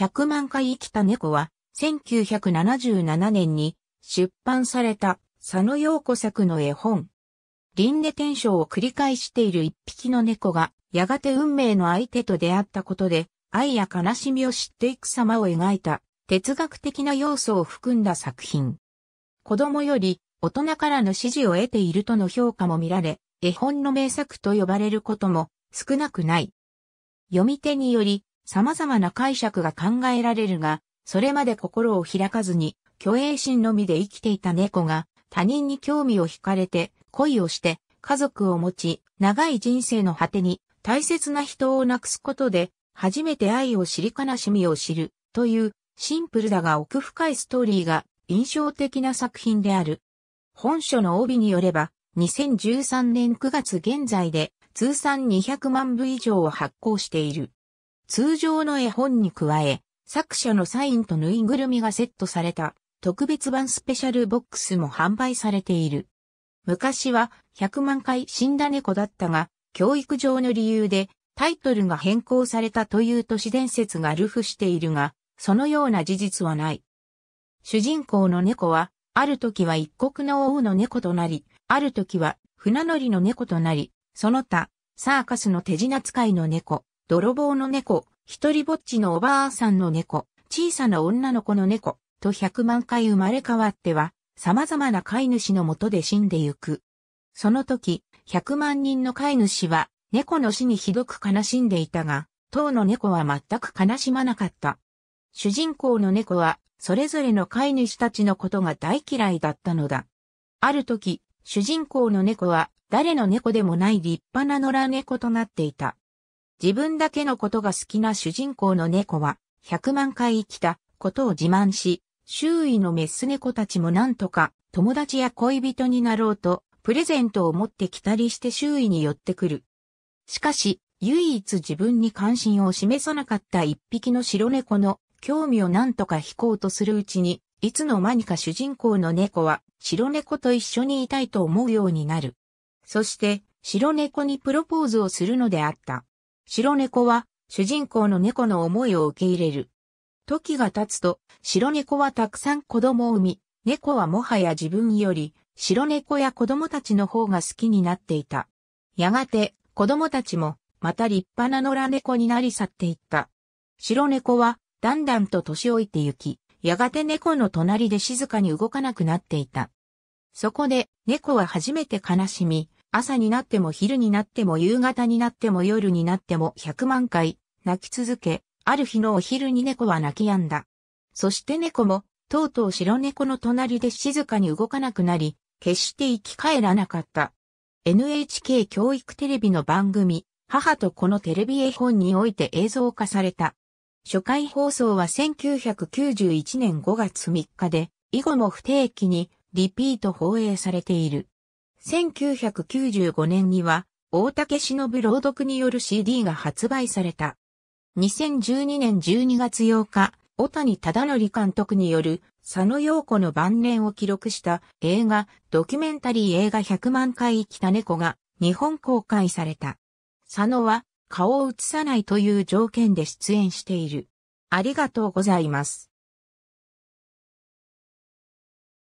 100万回生きた猫は、1977年に出版された佐野陽子作の絵本。輪廻転生を繰り返している一匹の猫が、やがて運命の相手と出会ったことで、愛や悲しみを知っていく様を描いた、哲学的な要素を含んだ作品。子供より大人からの支持を得ているとの評価も見られ、絵本の名作と呼ばれることも少なくない。読み手により様々な解釈が考えられるが、それまで心を開かずに、虚栄心のみで生きていた猫が、他人に興味を惹かれて、恋をして、家族を持ち、長い人生の果てに、大切な人を亡くすことで、初めて愛を知り悲しみを知る、という、シンプルだが奥深いストーリーが、印象的な作品である。本書の帯によれば、2013年9月現在で、通算200万部以上を発行している。通常の絵本に加え、作者のサインとぬいぐるみがセットされた特別版スペシャルボックスも販売されている。昔は100万回死んだ猫だったが、教育上の理由でタイトルが変更されたという都市伝説が流布しているが、そのような事実はない。主人公の猫は、ある時は一国の王の猫となり、ある時は船乗りの猫となり、その他、サーカスの手品使いの猫、泥棒の猫、一人ぼっちのおばあさんの猫、小さな女の子の猫、と100万回生まれ変わっては、様々な飼い主のもとで死んでゆく。その時、100万人の飼い主は、猫の死にひどく悲しんでいたが、当の猫は全く悲しまなかった。主人公の猫は、それぞれの飼い主たちのことが大嫌いだったのだ。ある時、主人公の猫は、誰の猫でもない立派な野良猫となっていた。自分だけのことが好きな主人公の猫は、100万回生きたことを自慢し、周囲のメス猫たちもなんとか友達や恋人になろうと、プレゼントを持ってきたりして周囲に寄ってくる。しかし、唯一自分に関心を示さなかった一匹の白猫の興味をなんとか引こうとするうちに、いつの間にか主人公の猫は白猫と一緒にいたいと思うようになる。そして、白猫にプロポーズをするのであった。白猫は主人公の猫の思いを受け入れる。時が経つと、白猫はたくさん子供を産み、猫はもはや自分より、白猫や子供たちの方が好きになっていた。やがて、子供たちも、また立派な野良猫になり去っていった。白猫は、だんだんと年老いてゆき、やがて猫の隣で静かに動かなくなっていた。そこで、猫は初めて悲しみ、朝になっても昼になっても夕方になっても夜になっても100万回泣き続け、ある日のお昼に猫は泣き止んだ。そして猫も、とうとう白猫の隣で静かに動かなくなり、決して生き返らなかった。NHK 教育テレビの番組、母とこのテレビ絵本において映像化された。初回放送は1991年5月3日で、以後も不定期にリピート放映されている。1995年には、大竹忍朗読による CD が発売された。2012年12月8日、小谷忠則監督による佐野陽子の晩年を記録した映画、ドキュメンタリー映画100万回生きた猫が日本公開された。佐野は顔を映さないという条件で出演している。ありがとうございます。